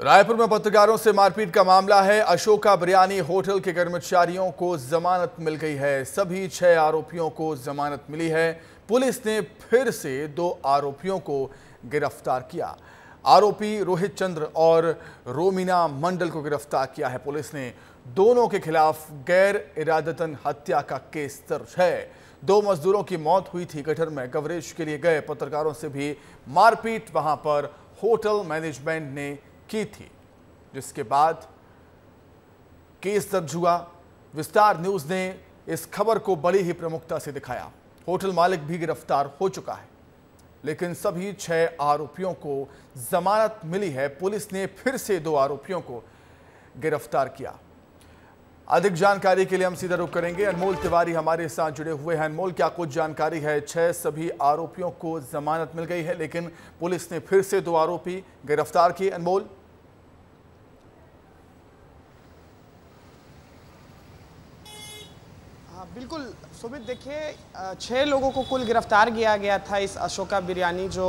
रायपुर में पत्रकारों से मारपीट का मामला है अशोका बिरयानी होटल के कर्मचारियों को जमानत मिल गई है सभी छह आरोपियों को जमानत मिली है पुलिस ने फिर से दो आरोपियों को गिरफ्तार किया आरोपी रोहित चंद्र और रोमिना मंडल को गिरफ्तार किया है पुलिस ने दोनों के खिलाफ गैर इरादतन हत्या का केस दर्ज है दो मजदूरों की मौत हुई थी गठर में कवरेज के लिए गए पत्रकारों से भी मारपीट वहां पर होटल मैनेजमेंट ने की थी जिसके बाद केस दर्ज हुआ विस्तार न्यूज ने इस खबर को बड़ी ही प्रमुखता से दिखाया होटल मालिक भी गिरफ्तार हो चुका है लेकिन सभी छह आरोपियों को जमानत मिली है पुलिस ने फिर से दो आरोपियों को गिरफ्तार किया अधिक जानकारी के लिए हम सीधा रुख करेंगे अनमोल तिवारी हमारे साथ जुड़े हुए हैं अनमोल क्या कुछ जानकारी है छह सभी आरोपियों को जमानत मिल गई है लेकिन पुलिस ने फिर से दो आरोपी गिरफ्तार किए अनमोल बिल्कुल सुमित देखिए छः लोगों को कुल गिरफ्तार किया गया था इस अशोका बिरयानी जो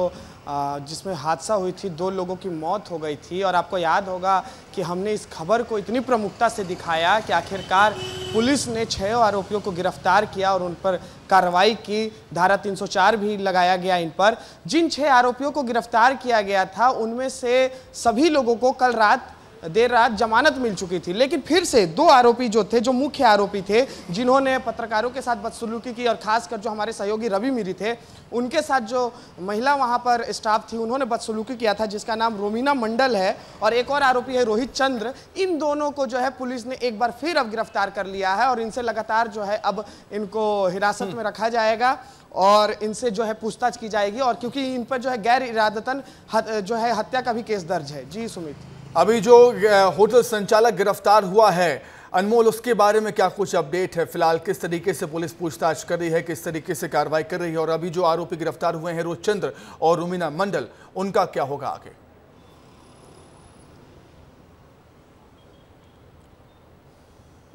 जिसमें हादसा हुई थी दो लोगों की मौत हो गई थी और आपको याद होगा कि हमने इस खबर को इतनी प्रमुखता से दिखाया कि आखिरकार पुलिस ने छः आरोपियों को गिरफ्तार किया और उन पर कार्रवाई की धारा 304 भी लगाया गया इन पर जिन छः आरोपियों को गिरफ्तार किया गया था उनमें से सभी लोगों को कल रात देर रात जमानत मिल चुकी थी लेकिन फिर से दो आरोपी जो थे जो मुख्य आरोपी थे जिन्होंने पत्रकारों के साथ बदसलूकी की और खासकर जो हमारे सहयोगी रवि मिरी थे उनके साथ जो महिला वहाँ पर स्टाफ थी उन्होंने बदसलूकी किया था जिसका नाम रोमिना मंडल है और एक और आरोपी है रोहित चंद्र इन दोनों को जो है पुलिस ने एक बार फिर अब गिरफ्तार कर लिया है और इनसे लगातार जो है अब इनको हिरासत में रखा जाएगा और इनसे जो है पूछताछ की जाएगी और क्योंकि इन पर जो है गैर इरादतन जो है हत्या का भी केस दर्ज है जी सुमित अभी जो होटल संचालक गिरफ्तार हुआ है अनमोल उसके बारे में क्या कुछ अपडेट है फिलहाल किस तरीके से पुलिस पूछताछ कर रही है किस तरीके से कार्रवाई कर रही है और अभी जो आरोपी गिरफ्तार हुए हैं रोजचंद्र और रुमीना मंडल उनका क्या होगा आगे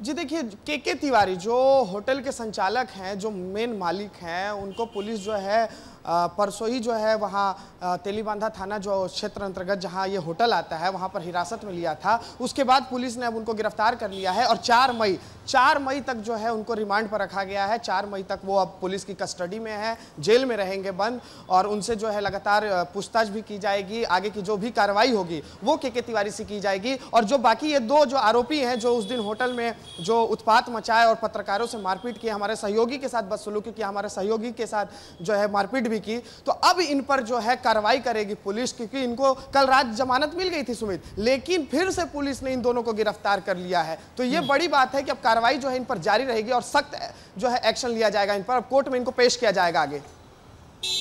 जी देखिए के के तिवारी जो होटल के संचालक हैं जो मेन मालिक हैं उनको पुलिस जो है परसों ही जो है वहाँ तेलीबांधा थाना जो क्षेत्र अंतर्गत जहाँ ये होटल आता है वहाँ पर हिरासत में लिया था उसके बाद पुलिस ने अब उनको गिरफ्तार कर लिया है और चार मई चार मई तक जो है उनको रिमांड पर रखा गया है चार मई तक वो अब पुलिस की कस्टडी में है जेल में रहेंगे बंद और उनसे जो है लगातार पूछताछ भी की जाएगी आगे की जो भी कार्रवाई होगी वो के के तिवारी से की जाएगी और जो बाकी ये दो जो आरोपी हैं जो उस दिन होटल में जो उत्पात मचाए और पत्रकारों से मारपीट की हमारे सहयोगी के साथ बदसलूकी की हमारे सहयोगी के साथ जो है मारपीट भी भी की तो अब इन पर जो है कार्रवाई करेगी पुलिस क्योंकि इनको कल रात जमानत मिल गई थी सुमित लेकिन फिर से पुलिस ने इन दोनों को गिरफ्तार कर लिया है तो ये हम्म। बड़ी बात है कि अब कार्रवाई जो है इन पर जारी रहेगी और सख्त जो है एक्शन लिया जाएगा इन पर अब कोर्ट में इनको पेश किया जाएगा आगे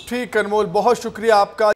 ठीक अनमोल बहुत शुक्रिया आपका